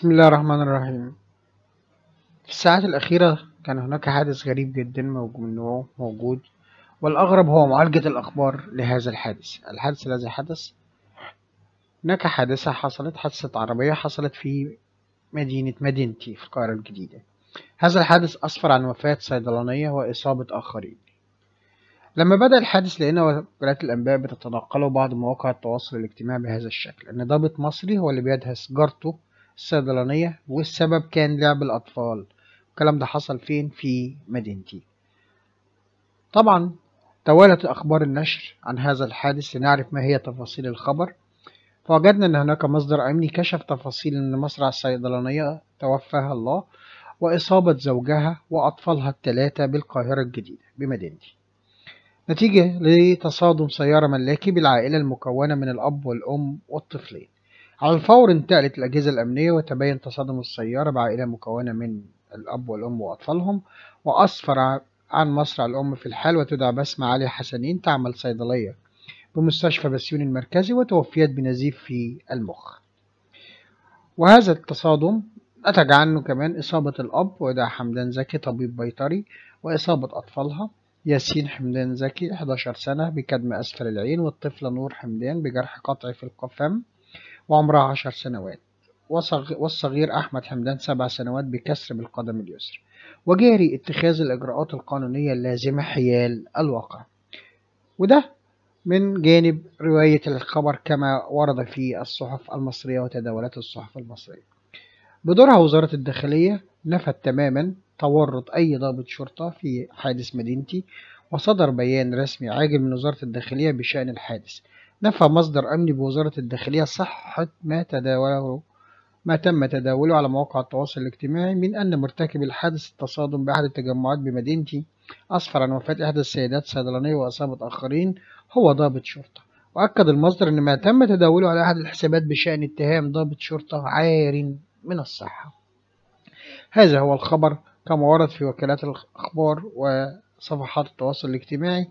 بسم الله الرحمن الرحيم في الساعات الأخيرة كان هناك حادث غريب جدا من نوعه موجود والأغرب هو معالجة الأخبار لهذا الحادث الحادث الذي حدث هناك حادثة حصلت حادثة عربية حصلت في مدينة مدينتي في القاهرة الجديدة هذا الحادث أسفر عن وفاة صيدلانية وإصابة آخرين لما بدأ الحادث لقينا وكالات الأنباء بتتنقله بعض مواقع التواصل الاجتماعي بهذا الشكل إن ضابط مصري هو اللي بيدهس جارته الصيدلانية والسبب كان لعب الأطفال الكلام ده حصل فين في مدينتي طبعا توالت أخبار النشر عن هذا الحادث لنعرف ما هي تفاصيل الخبر فوجدنا أن هناك مصدر أمني كشف تفاصيل أن مصرع الصيدلانية توفاها الله وإصابة زوجها وأطفالها الثلاثة بالقاهرة الجديدة بمدينتي نتيجة لتصادم سيارة ملاكي بالعائلة المكونة من الأب والأم والطفلين على الفور انتقلت الأجهزة الأمنية وتبين تصادم السيارة بعائلة مكونة من الأب والأم وأطفالهم وأسفر عن مصرع الأم في الحال وتدعى بسمة علي حسنين تعمل صيدلية بمستشفى بسيون المركزي وتوفيت بنزيف في المخ وهذا التصادم نتج عنه كمان إصابة الأب ودع حمدان زكي طبيب بيطري وإصابة أطفالها ياسين حمدان زكي 11 سنة بكدم أسفل العين والطفلة نور حمدان بجرح قطعي في القفم وعمرها عشر سنوات والصغير أحمد حمدان سبع سنوات بكسر بالقدم اليسرى وجاري اتخاذ الإجراءات القانونية اللازمة حيال الواقع وده من جانب رواية الخبر كما ورد في الصحف المصرية وتداولات الصحف المصرية بدورها وزارة الداخلية نفت تماما تورط أي ضابط شرطة في حادث مدينتي وصدر بيان رسمي عاجل من وزارة الداخلية بشأن الحادث نفى مصدر أمني بوزارة الداخلية صحة ما تداوله ما تم تداوله على مواقع التواصل الاجتماعي من أن مرتكب الحادث التصادم بأحد التجمعات بمدينتي أسفر عن وفاة إحدى السيدات الصيدلانية وإصابة آخرين هو ضابط شرطة وأكد المصدر أن ما تم تداوله على أحد الحسابات بشأن اتهام ضابط شرطة عار من الصحة هذا هو الخبر كما ورد في وكالات الأخبار وصفحات التواصل الاجتماعي